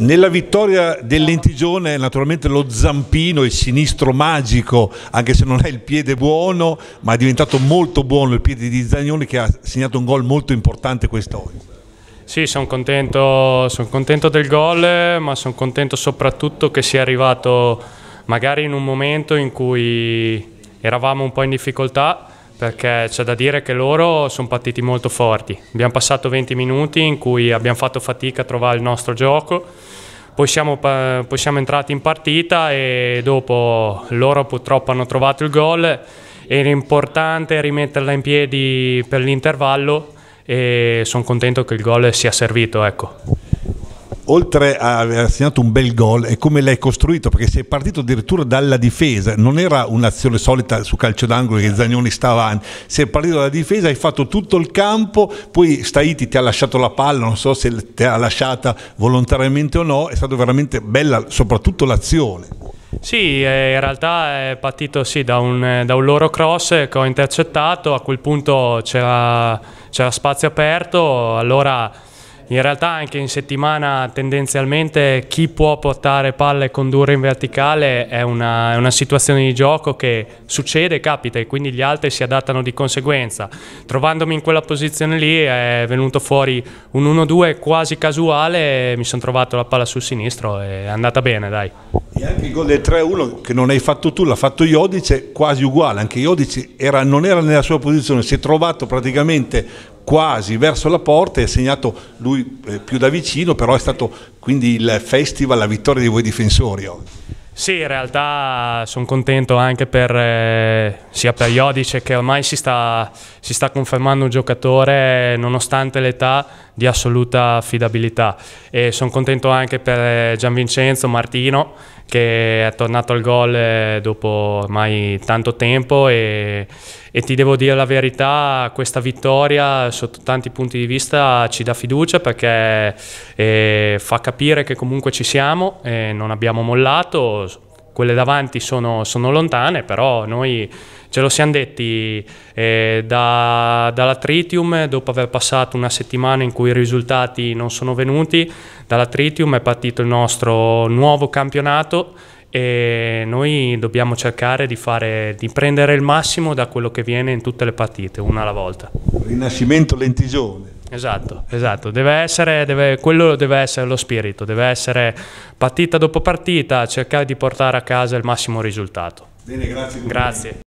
Nella vittoria dell'Entigione naturalmente lo zampino, il sinistro magico, anche se non è il piede buono, ma è diventato molto buono il piede di Zagnoni che ha segnato un gol molto importante quest'oggi. Sì, sono contento, son contento del gol, ma sono contento soprattutto che sia arrivato magari in un momento in cui eravamo un po' in difficoltà perché c'è da dire che loro sono partiti molto forti. Abbiamo passato 20 minuti in cui abbiamo fatto fatica a trovare il nostro gioco, poi siamo, poi siamo entrati in partita e dopo loro purtroppo hanno trovato il gol, era importante rimetterla in piedi per l'intervallo e sono contento che il gol sia servito. Ecco oltre a aver segnato un bel gol, è come l'hai costruito, perché sei partito addirittura dalla difesa, non era un'azione solita su calcio d'angolo che Zagnoni sta avanti, sei partito dalla difesa, hai fatto tutto il campo, poi Staiti ti ha lasciato la palla, non so se ti ha lasciata volontariamente o no, è stata veramente bella soprattutto l'azione. Sì, eh, in realtà è partito sì, da, un, da, un, loro cross che ho intercettato, a quel punto c'era, c'era spazio aperto, allora in realtà anche in settimana tendenzialmente chi può portare palle e condurre in verticale è una, è una, situazione di gioco che succede, capita e quindi gli altri si adattano di conseguenza. Trovandomi in quella posizione lì è venuto fuori un 1-2 quasi casuale, mi sono trovato la palla sul sinistro e è andata bene dai. E anche il gol del 3-1 che non hai fatto tu, l'ha fatto Iodice, quasi uguale, anche Iodice era, non era nella sua posizione, si è trovato praticamente quasi verso la porta e ha segnato lui eh, più da vicino, però è stato quindi il festival, la vittoria di voi difensori oggi. Sì, in realtà sono contento anche per, eh, sia per Iodice che ormai si sta, si sta confermando un giocatore nonostante l'età di assoluta affidabilità e sono contento anche per eh, Gian Vincenzo Martino che è tornato al gol eh, dopo ormai tanto tempo e, e, ti devo dire la verità, questa vittoria sotto tanti punti di vista ci dà fiducia perché eh, fa capire che comunque ci siamo, e non abbiamo mollato, quelle davanti sono, sono, lontane, però noi ce lo siamo detti eh, da, dalla Tritium, dopo aver passato una settimana in cui i risultati non sono venuti, dalla Tritium è partito il nostro nuovo campionato e noi dobbiamo cercare di, fare, di prendere il massimo da quello che viene in tutte le partite, una alla volta. Rinascimento lentigione. Esatto, esatto. Deve essere, deve, quello deve essere lo spirito, deve essere partita dopo partita, cercare di portare a casa il massimo risultato. Bene, grazie. Grazie.